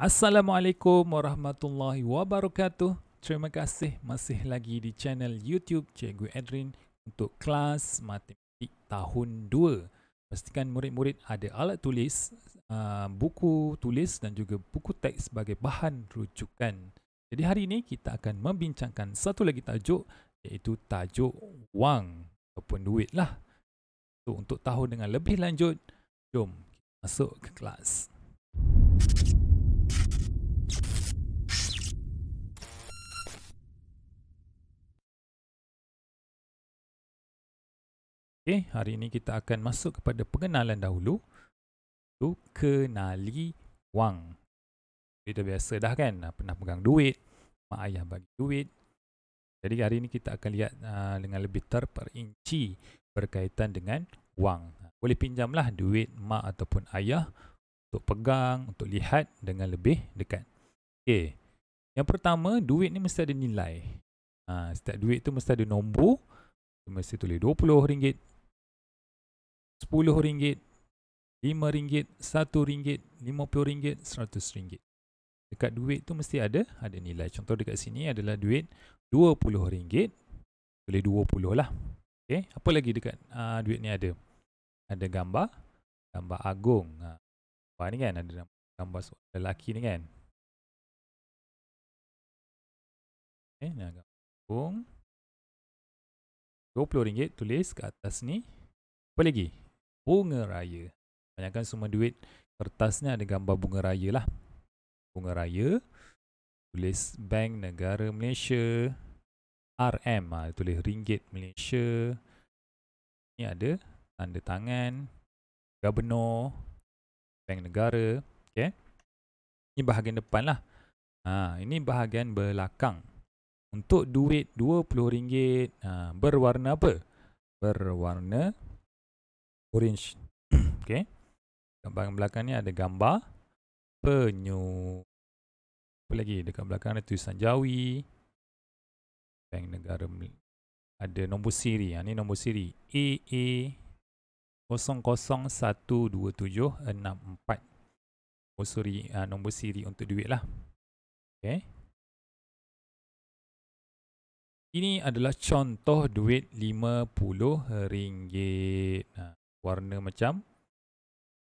Assalamualaikum warahmatullahi wabarakatuh. Terima kasih masih lagi di channel YouTube Cikgu Edrin untuk kelas matematik tahun 2. Pastikan murid-murid ada alat tulis, uh, buku tulis dan juga buku teks sebagai bahan rujukan. Jadi hari ini kita akan membincangkan satu lagi tajuk iaitu tajuk wang ataupun duit lah. untuk tahu dengan lebih lanjut, jom masuk ke kelas. Okey, hari ini kita akan masuk kepada pengenalan dahulu. Tu kenali wang. Kita biasa dah kan pernah pegang duit, mak ayah bagi duit. Jadi hari ini kita akan lihat ah, dengan lebih terperinci berkaitan dengan wang. Boleh pinjamlah duit mak ataupun ayah untuk pegang, untuk lihat dengan lebih dekat. Okey. Yang pertama, duit ni mesti ada nilai. Uh, setiap duit tu mesti ada nombor. Mesti tulis RM20, RM10, RM5, RM1, RM50, RM100. Dekat duit tu mesti ada ada nilai. Contoh dekat sini adalah duit RM20. Boleh 20 lah. Okay. Apa lagi dekat uh, duit ni ada? Ada gambar. Gambar agung. Ah, gambar ni kan? Ada gambar lelaki ni kan? Okay. ni gambar agung. RM20 tulis kat atas ni. Apa lagi? bunga raya. Banyakkan semua duit kertasnya ada gambar bunga raya lah. Bunga raya. Tulis Bank Negara Malaysia. RM. Ha, ah, tulis Ringgit Malaysia. Ini ada tanda tangan. Gubernur. Bank Negara. Okay. Ini bahagian depan lah. Ha, ini bahagian belakang. Untuk duit RM20 ha, berwarna apa? Berwarna orange. Okey. Gambar belakang ni ada gambar penyu. Apa lagi? Dekat belakang ada tulisan Jawi. Bank negara ada nombor siri. Ha ni nombor siri. AA 0012764. Oh sorry, ha, nombor siri untuk duit lah. Okey. Ini adalah contoh duit RM50. Ha warna macam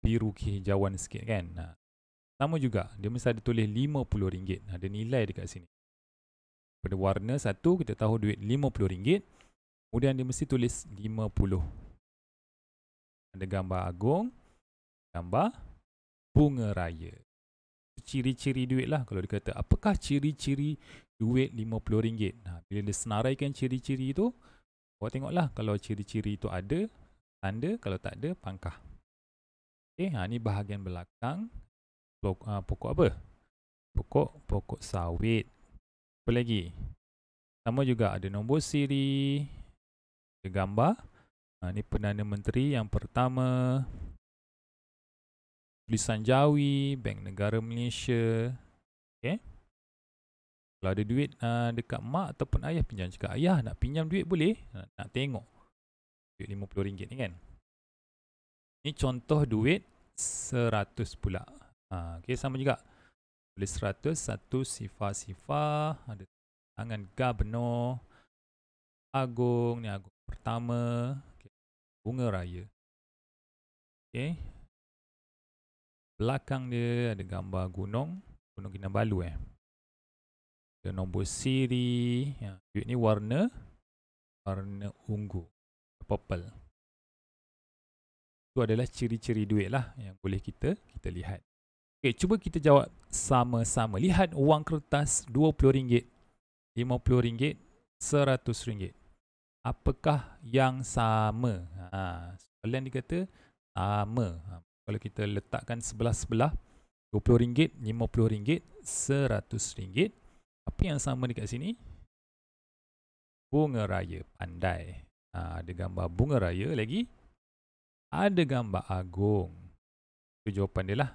biru kehijauan sikit kan. Ha. Sama juga, dia mesti ada tulis RM50. Ada ha, nilai dekat sini. Pada warna satu, kita tahu duit RM50. Kemudian dia mesti tulis RM50. Ada gambar agung, gambar bunga raya. Ciri-ciri duit lah kalau dia kata apakah ciri-ciri duit RM50. Ha, bila dia senaraikan ciri-ciri tu, awak tengoklah kalau ciri-ciri tu ada, tanda kalau tak ada pangkah okey ha ni bahagian belakang pokok, uh, ha, pokok apa pokok pokok sawit apa lagi sama juga ada nombor siri ada gambar ha ni perdana menteri yang pertama tulisan jawi bank negara malaysia okey kalau ada duit uh, dekat mak ataupun ayah pinjam cakap ayah nak pinjam duit boleh ha, nak tengok duit RM50 ni kan. Ni contoh duit 100 pula. Ha, okay, sama juga. Boleh 100, satu sifar-sifar. Ada tangan governor. Agung, ni agung pertama. Okay, bunga raya. Okay. Belakang dia ada gambar gunung. Gunung Kinabalu eh. Ada nombor siri. Ya, duit ni warna. Warna ungu purple. Itu adalah ciri-ciri duit lah yang boleh kita kita lihat. Okay, cuba kita jawab sama-sama. Lihat wang kertas RM20, RM50, RM100. Apakah yang sama? Ha, soalan dia kata sama. Ha, kalau kita letakkan sebelah-sebelah, RM20, RM50, RM100. Apa yang sama dekat sini? Bunga raya pandai. Ha, ada gambar bunga raya lagi. Ada gambar agung. Itu jawapan dia lah.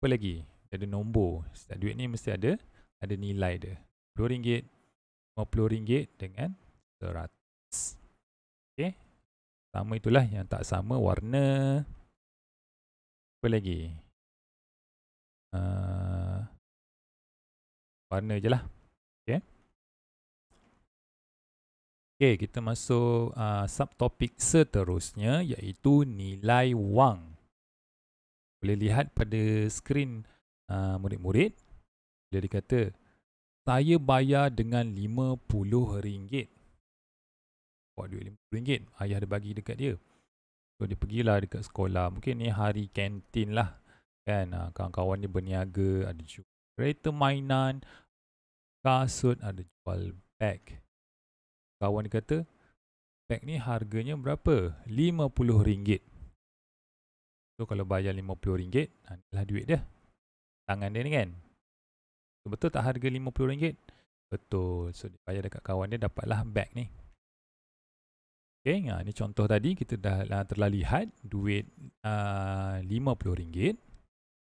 Apa lagi? Dia ada nombor. Setiap duit ni mesti ada. Ada nilai dia. RM20, RM50 dengan RM100. Okay. Sama itulah yang tak sama warna. Apa lagi? Uh, warna je lah. Okey, kita masuk uh, subtopik seterusnya iaitu nilai wang. Boleh lihat pada skrin uh, murid-murid. Uh, Dia dikata, saya bayar dengan RM50. Buat duit RM50. Ayah dia bagi dekat dia. So, dia pergilah dekat sekolah. Mungkin ni hari kantin lah. Kan, ah, kawan-kawan dia berniaga. Ada jual kereta mainan. Kasut, ada jual bag kawan dia kata bag ni harganya berapa? RM50. So kalau bayar RM50, inilah ha, duit dia. Tangan dia ni kan. So, betul tak harga RM50? Betul. So dia bayar dekat kawan dia dapatlah bag ni. Okay, ha, ni contoh tadi kita dah telah lihat duit ha, uh, RM50.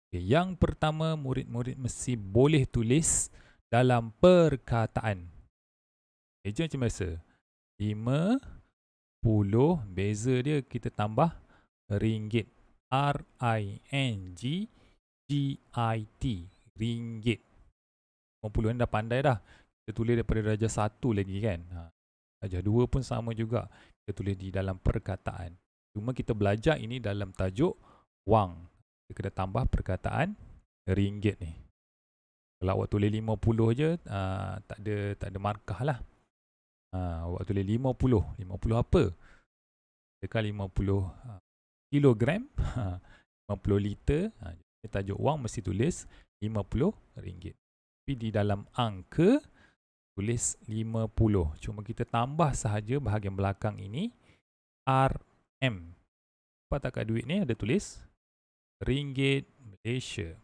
Okay, yang pertama murid-murid mesti boleh tulis dalam perkataan. Eja eh, macam biasa 50 Beza dia kita tambah Ringgit R-I-N-G-G-I-T Ringgit 50 ni dah pandai dah Kita tulis daripada darjah 1 lagi kan ha, Darjah 2 pun sama juga Kita tulis di dalam perkataan Cuma kita belajar ini dalam tajuk Wang Kita kena tambah perkataan Ringgit ni Kalau awak tulis 50 je aa, ha, tak, ada, tak ada markah lah ha, awak tulis 50 50 apa Katakan 50 ha, kilogram ha, 50 liter ha, tajuk wang mesti tulis 50 ringgit tapi di dalam angka tulis 50 cuma kita tambah sahaja bahagian belakang ini RM apa takkan duit ni ada tulis ringgit Malaysia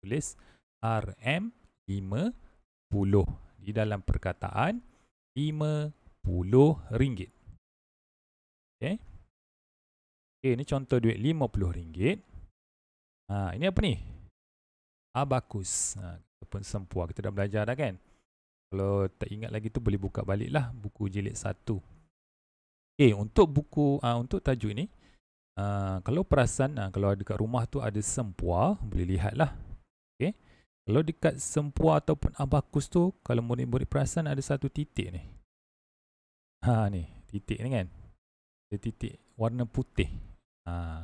tulis RM 50 di dalam perkataan RM50. Okey. Okey, ni contoh duit RM50. Ha, ini apa ni? Abacus. Ha, ataupun sempua. Kita dah belajar dah kan? Kalau tak ingat lagi tu boleh buka baliklah buku jilid 1. Okey, untuk buku ha, untuk tajuk ni Uh, kalau perasan, uh, kalau dekat rumah tu ada sempua, boleh lihatlah. Okay. Kalau dekat sempua ataupun abakus tu, kalau murid-murid perasan ada satu titik ni. Ha ni, titik ni kan. Ada titik warna putih. Ha.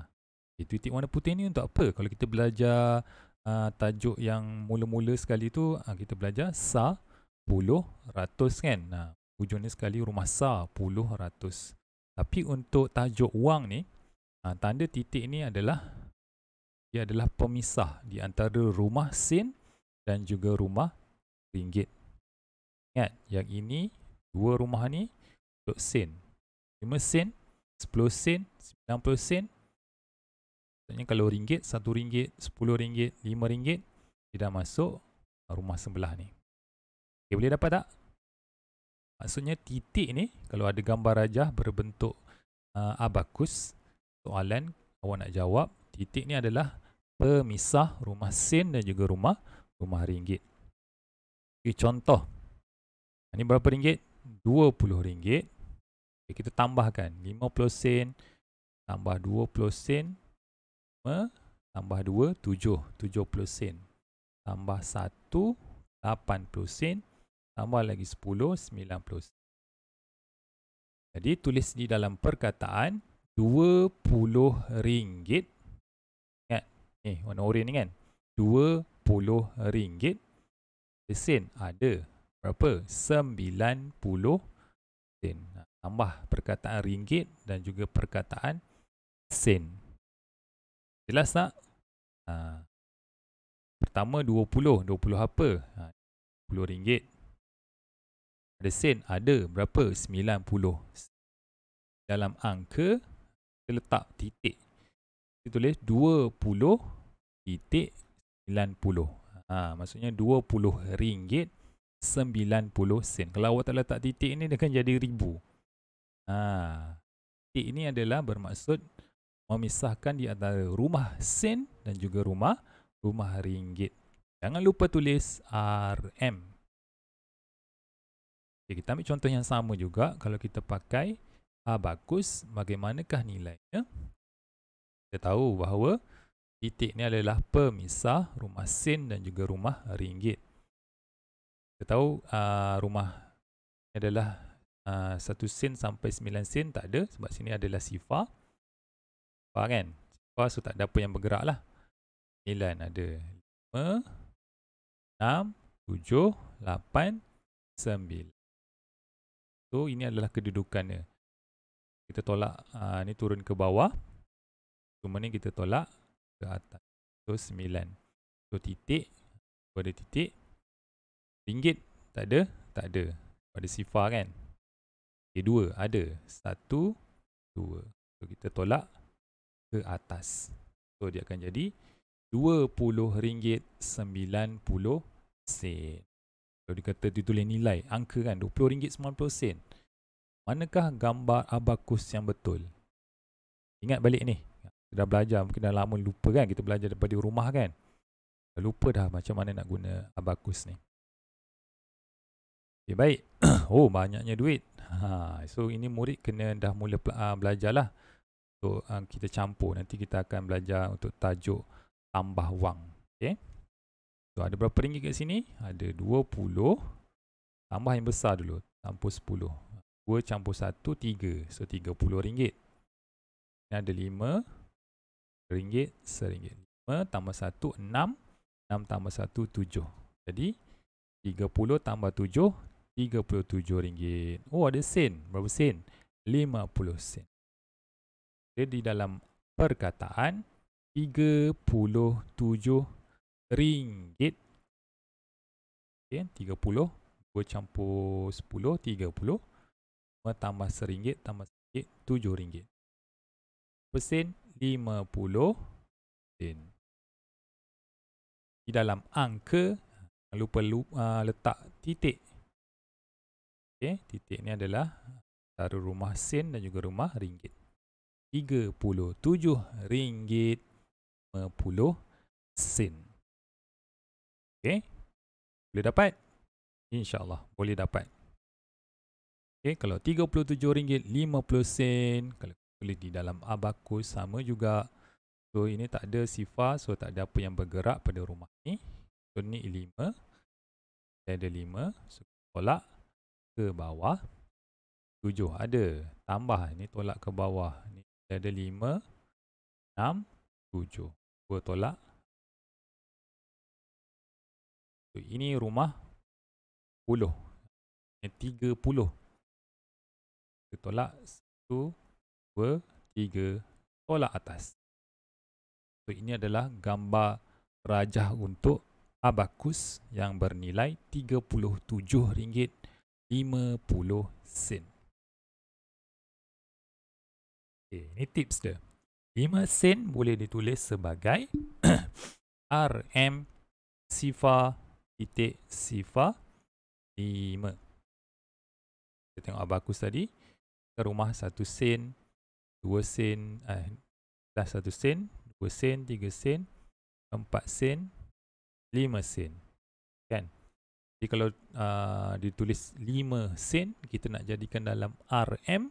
Okay, eh, titik warna putih ni untuk apa? Kalau kita belajar uh, tajuk yang mula-mula sekali tu, uh, kita belajar sa, puluh, ratus kan. Ha. Ujungnya sekali rumah sa, puluh, ratus. Tapi untuk tajuk wang ni, uh, tanda titik ni adalah dia adalah pemisah di antara rumah sin dan juga rumah ringgit. Ingat, yang ini dua rumah ni untuk sen. 5 sen, 10 sen, 90 sen. Maksudnya kalau ringgit, 1 ringgit, 10 ringgit, 5 ringgit, dia dah masuk rumah sebelah ni. Okay, boleh dapat tak? Maksudnya titik ni, kalau ada gambar rajah berbentuk uh, abakus, soalan awak nak jawab, titik ni adalah pemisah rumah sen dan juga rumah rumah ringgit. Okay, contoh. Ini ha, berapa ringgit? RM20. Okay, kita tambahkan. rm sen, tambah RM20. Tambah 2, 7. 70 sen, Tambah 1, 80 sen, Tambah lagi 10, 90 Jadi tulis di dalam perkataan RM20. Ingat. Ni, warna orin ni kan. RM90 sen ada berapa? RM90 sen. Tambah perkataan ringgit dan juga perkataan sen. Jelas tak? Ha. Pertama 20. 20 apa? Ha. rm ringgit. Ada sen? Ada. Berapa? RM90. Dalam angka, kita letak titik. Kita tulis 20 titik 90. Ha, maksudnya RM20.90. Kalau awak tak letak titik ni, dia akan jadi ribu. Ha, titik ni adalah bermaksud memisahkan di antara rumah sen dan juga rumah rumah ringgit. Jangan lupa tulis RM. Okay, kita ambil contoh yang sama juga. Kalau kita pakai A ah, bagus, bagaimanakah nilainya? Kita tahu bahawa titik ni adalah pemisah rumah sen dan juga rumah ringgit. Kita tahu uh, rumah ini adalah uh, ah, sen sampai sembilan sen tak ada sebab sini adalah sifar. Sifar kan? Sifar so tak ada apa yang bergerak lah. 9 ada lima, enam, tujuh, lapan, sembilan. So ini adalah kedudukannya. Kita tolak uh, ni turun ke bawah. Cuma ni kita tolak ke atas. So 9. So titik pada titik ringgit tak ada, tak ada. Pada sifar kan. Okey 2 ada. satu dua So kita tolak ke atas. So dia akan jadi RM20.90. Kalau dikata dia tulis nilai, angka kan RM20.90. Manakah gambar abakus yang betul? Ingat balik ni kita dah belajar mungkin dah lama lupa kan kita belajar daripada rumah kan lupa dah macam mana nak guna abacus ni okay, eh, baik oh banyaknya duit ha, so ini murid kena dah mula uh, ah, belajar lah so, uh, kita campur nanti kita akan belajar untuk tajuk tambah wang okay. so ada berapa ringgit kat sini ada 20 tambah yang besar dulu campur 10 2 campur satu tiga. So, RM30. Ini ada lima ringgit seringgit 5 tambah 1 6 6 tambah 1 7 jadi 30 tambah 7 37 ringgit oh ada sen berapa sen 50 sen jadi dalam perkataan 37 ringgit okay, 30 2 campur 10 30 5 tambah seringgit tambah seringgit 7 ringgit persen 50 sen. Di dalam angka, jangan lupa uh, letak titik. Okay, titik ni adalah antara rumah sen dan juga rumah ringgit. 37 ringgit 50 sen. Okay. Boleh dapat? InsyaAllah boleh dapat. Okay, kalau RM37.50, kalau tulis di dalam abakus sama juga so ini tak ada sifar so tak ada apa yang bergerak pada rumah ni so ni 5 saya ada 5 so tolak ke bawah 7 ada tambah ni tolak ke bawah ni saya ada 5 6 7 dua tolak so ini rumah 10 ni 30 kita tolak 1 2, 3, tolak atas. So, ini adalah gambar rajah untuk abacus yang bernilai RM37.50. Okay, ini tips dia. Lima sen boleh ditulis sebagai RM sifar titik sifar lima. Kita tengok abacus tadi. Ke rumah 1 sen dua sen eh, dah satu sen dua sen tiga sen empat sen lima sen kan jadi kalau uh, ditulis lima sen kita nak jadikan dalam RM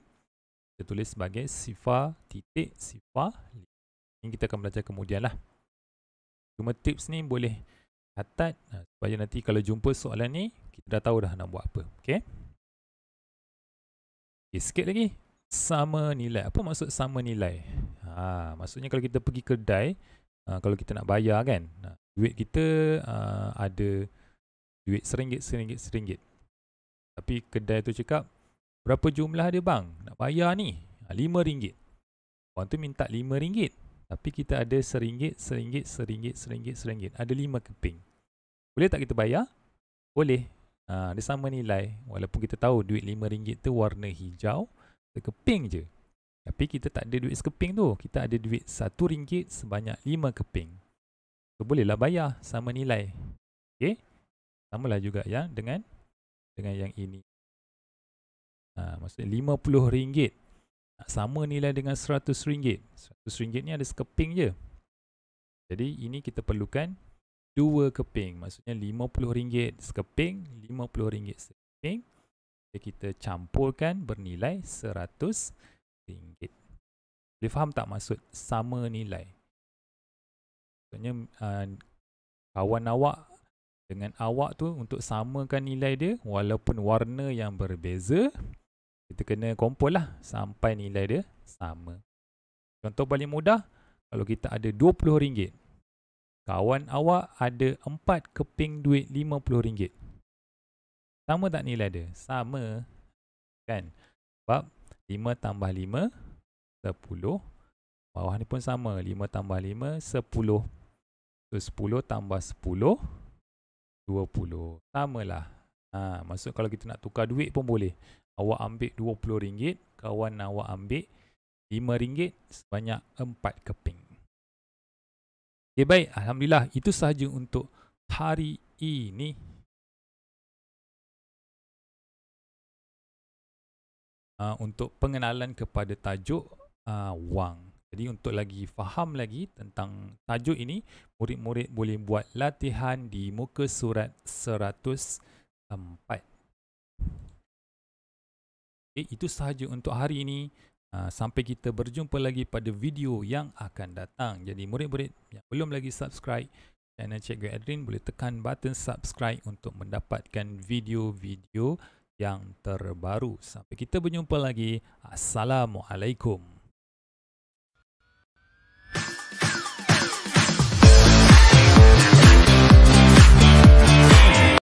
kita tulis sebagai sifar titik sifar ini kita akan belajar kemudian lah cuma tips ni boleh catat uh, supaya nanti kalau jumpa soalan ni kita dah tahu dah nak buat apa ok Okay, sikit lagi sama nilai. Apa maksud sama nilai? Ha, maksudnya kalau kita pergi kedai, ha, kalau kita nak bayar kan, ha, duit kita ha, ada duit seringgit, seringgit, seringgit. Tapi kedai tu cakap, berapa jumlah dia bang nak bayar ni? Ha, RM5. Orang tu minta rm ringgit Tapi kita ada seringgit, seringgit, seringgit, seringgit, seringgit. Ada lima keping. Boleh tak kita bayar? Boleh. Ha, dia sama nilai. Walaupun kita tahu duit RM5 tu warna hijau sekeping je. Tapi kita tak ada duit sekeping tu. Kita ada duit satu ringgit sebanyak lima keping. So, bolehlah bayar sama nilai. Okay? Sama lah juga yang dengan dengan yang ini. Ha, maksudnya lima puluh ringgit. Ha, sama nilai dengan seratus ringgit. Seratus ringgit ni ada sekeping je. Jadi ini kita perlukan dua keping. Maksudnya lima puluh ringgit sekeping, lima puluh ringgit sekeping. Jadi kita campurkan bernilai RM100. Boleh faham tak maksud sama nilai? Maksudnya uh, kawan awak dengan awak tu untuk samakan nilai dia walaupun warna yang berbeza kita kena kumpul lah sampai nilai dia sama. Contoh paling mudah kalau kita ada RM20 kawan awak ada 4 keping duit RM50 sama tak nilai dia? Sama kan? Sebab 5 tambah 5, 10. Bawah ni pun sama. 5 tambah 5, 10. So 10 tambah 10, 20. Samalah. Ha, maksud kalau kita nak tukar duit pun boleh. Awak ambil rm ringgit. kawan awak ambil rm ringgit. sebanyak 4 keping. Okay, baik. Alhamdulillah. Itu sahaja untuk hari Ini. Ah, untuk pengenalan kepada tajuk uh, wang. Jadi untuk lagi faham lagi tentang tajuk ini, murid-murid boleh buat latihan di muka surat 104. Okay, eh, itu sahaja untuk hari ini. Ah, sampai kita berjumpa lagi pada video yang akan datang. Jadi murid-murid yang belum lagi subscribe channel Cikgu Adrin boleh tekan button subscribe untuk mendapatkan video -video yang terbaru. Sampai kita berjumpa lagi. Assalamualaikum.